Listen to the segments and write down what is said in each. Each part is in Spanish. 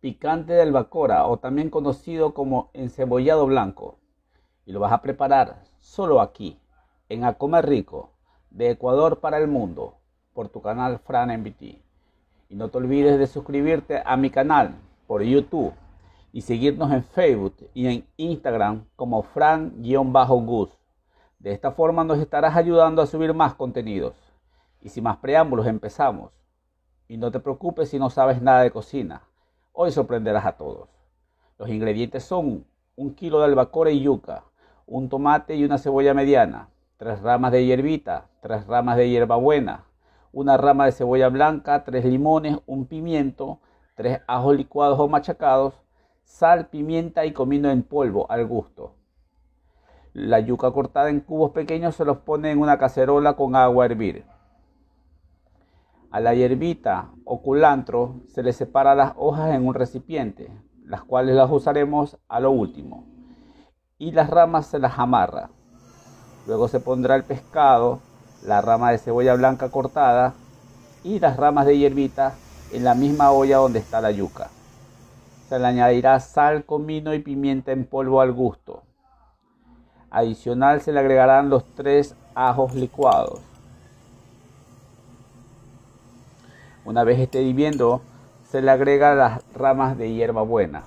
picante de albacora o también conocido como encebollado blanco. Y lo vas a preparar solo aquí, en A Rico, de Ecuador para el mundo, por tu canal Fran MBT. Y no te olvides de suscribirte a mi canal por YouTube y seguirnos en Facebook y en Instagram como Fran-Gus. De esta forma nos estarás ayudando a subir más contenidos. Y sin más preámbulos, empezamos. Y no te preocupes si no sabes nada de cocina. Hoy sorprenderás a todos. Los ingredientes son un kilo de albacore y yuca, un tomate y una cebolla mediana, tres ramas de hierbita, tres ramas de hierbabuena, una rama de cebolla blanca, tres limones, un pimiento, tres ajos licuados o machacados, sal, pimienta y comino en polvo al gusto. La yuca cortada en cubos pequeños se los pone en una cacerola con agua a hervir. A la hierbita o culantro se le separa las hojas en un recipiente, las cuales las usaremos a lo último. Y las ramas se las amarra. Luego se pondrá el pescado, la rama de cebolla blanca cortada y las ramas de hierbita en la misma olla donde está la yuca. Se le añadirá sal, comino y pimienta en polvo al gusto. Adicional se le agregarán los tres ajos licuados Una vez esté hirviendo, se le agrega las ramas de hierba buena.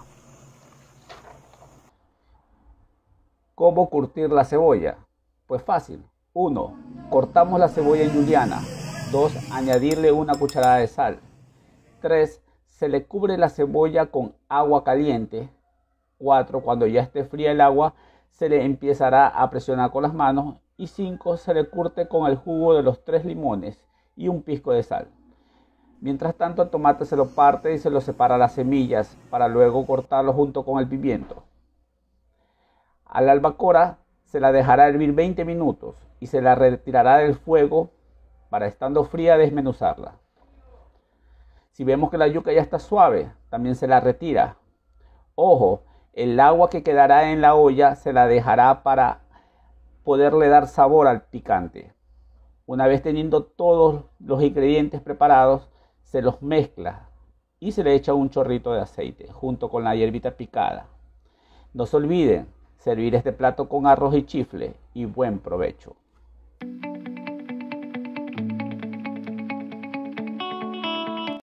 ¿Cómo curtir la cebolla? Pues fácil. 1. Cortamos la cebolla en juliana. 2. Añadirle una cucharada de sal. 3. Se le cubre la cebolla con agua caliente. 4. Cuando ya esté fría el agua, se le empezará a presionar con las manos. Y 5. Se le curte con el jugo de los tres limones y un pisco de sal. Mientras tanto, el tomate se lo parte y se lo separa las semillas para luego cortarlo junto con el pimiento. A la albacora se la dejará hervir 20 minutos y se la retirará del fuego para estando fría desmenuzarla. Si vemos que la yuca ya está suave, también se la retira. Ojo, el agua que quedará en la olla se la dejará para poderle dar sabor al picante. Una vez teniendo todos los ingredientes preparados, se los mezcla y se le echa un chorrito de aceite junto con la hierbita picada. No se olviden servir este plato con arroz y chifle y buen provecho.